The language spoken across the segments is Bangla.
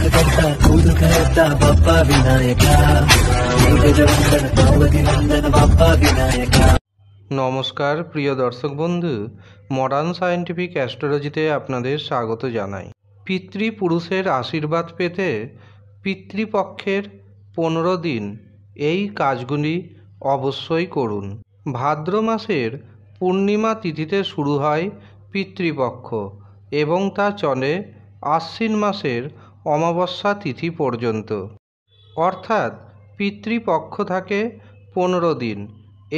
নমস্কার প্রিয় দর্শক বন্ধু মডার্ন সায়েন্টিফিক অ্যাস্ট্রোলজিতে আপনাদের স্বাগত জানাই পিতৃপুরুষের আশীর্বাদ পেতে পিতৃপক্ষের পনেরো দিন এই কাজগুলি অবশ্যই করুন ভাদ্র মাসের পূর্ণিমা তিথিতে শুরু হয় পিতৃপক্ষ এবং তা চলে আশ্বিন মাসের অমাবস্যা তিথি পর্যন্ত অর্থাৎ পিতৃপক্ষ থাকে পনেরো দিন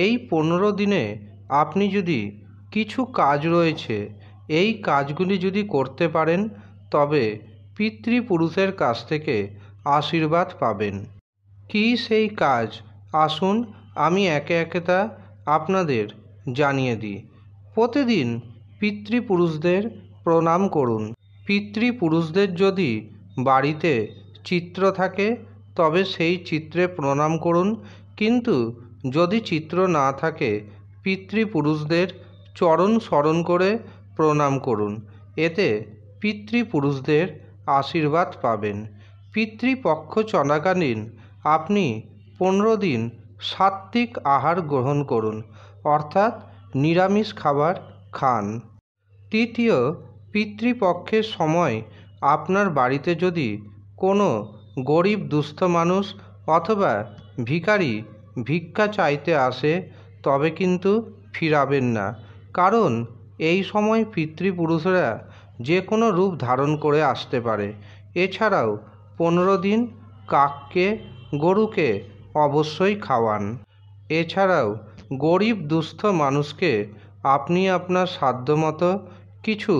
এই পনেরো দিনে আপনি যদি কিছু কাজ রয়েছে এই কাজগুলি যদি করতে পারেন তবে পিতৃপুরুষের কাছ থেকে আশীর্বাদ পাবেন কি সেই কাজ আসুন আমি একে একে তা আপনাদের জানিয়ে দিই প্রতিদিন পিতৃপুরুষদের প্রণাম করুন পিতৃপুরুষদের যদি বাড়িতে চিত্র থাকে তবে সেই চিত্রে প্রণাম করুন কিন্তু যদি চিত্র না থাকে পিতৃপুরুষদের চরণ স্মরণ করে প্রণাম করুন এতে পিতৃপুরুষদের আশীর্বাদ পাবেন পিতৃপক্ষ চলাকালীন আপনি পনেরো দিন সাত্ত্বিক আহার গ্রহণ করুন অর্থাৎ নিরামিষ খাবার খান তৃতীয় পিতৃপক্ষের সময় আপনার বাড়িতে যদি কোনো গরীব দুঃস্থ মানুষ অথবা ভিখারি ভিক্ষা চাইতে আসে তবে কিন্তু ফিরাবেন না কারণ এই সময় পিতৃপুরুষরা যে কোনো রূপ ধারণ করে আসতে পারে এছাড়াও পনেরো দিন কাককে গরুকে অবশ্যই খাওয়ান এছাড়াও গরিব দুস্থ মানুষকে আপনি আপনার সাধ্যমতো কিছু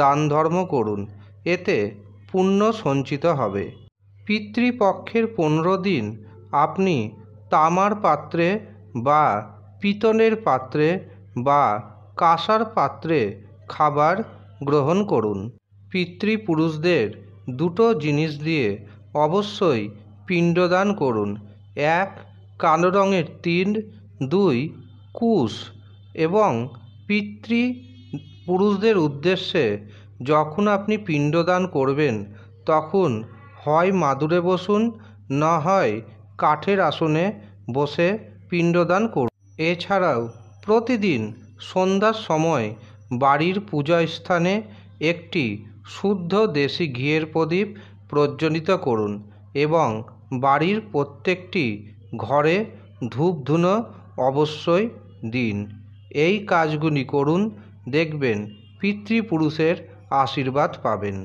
দান ধর্ম করুন এতে পুণ্য সঞ্চিত হবে পিতৃপক্ষের পনেরো দিন আপনি তামার পাত্রে বা পিতলের পাত্রে বা কাঁসার পাত্রে খাবার গ্রহণ করুন পিতৃপুরুষদের দুটো জিনিস দিয়ে অবশ্যই পিণ্ডদান করুন এক কালো রঙের তিন দুই কুশ এবং পিতৃপুরুষদের উদ্দেশ্যে যখন আপনি পিণ্ডদান করবেন তখন হয় মাদুরে বসুন না হয় কাঠের আসনে বসে পিণ্ডদান করুন এছাড়াও প্রতিদিন সন্ধ্যার সময় বাড়ির পূজাস্থানে একটি শুদ্ধ দেশি ঘিয়ের প্রদীপ প্রজ্বলিত করুন এবং বাড়ির প্রত্যেকটি ঘরে ধূপধুনো অবশ্যই দিন এই কাজগুলি করুন দেখবেন পিতৃপুরুষের আশীর্বাদ পাবেন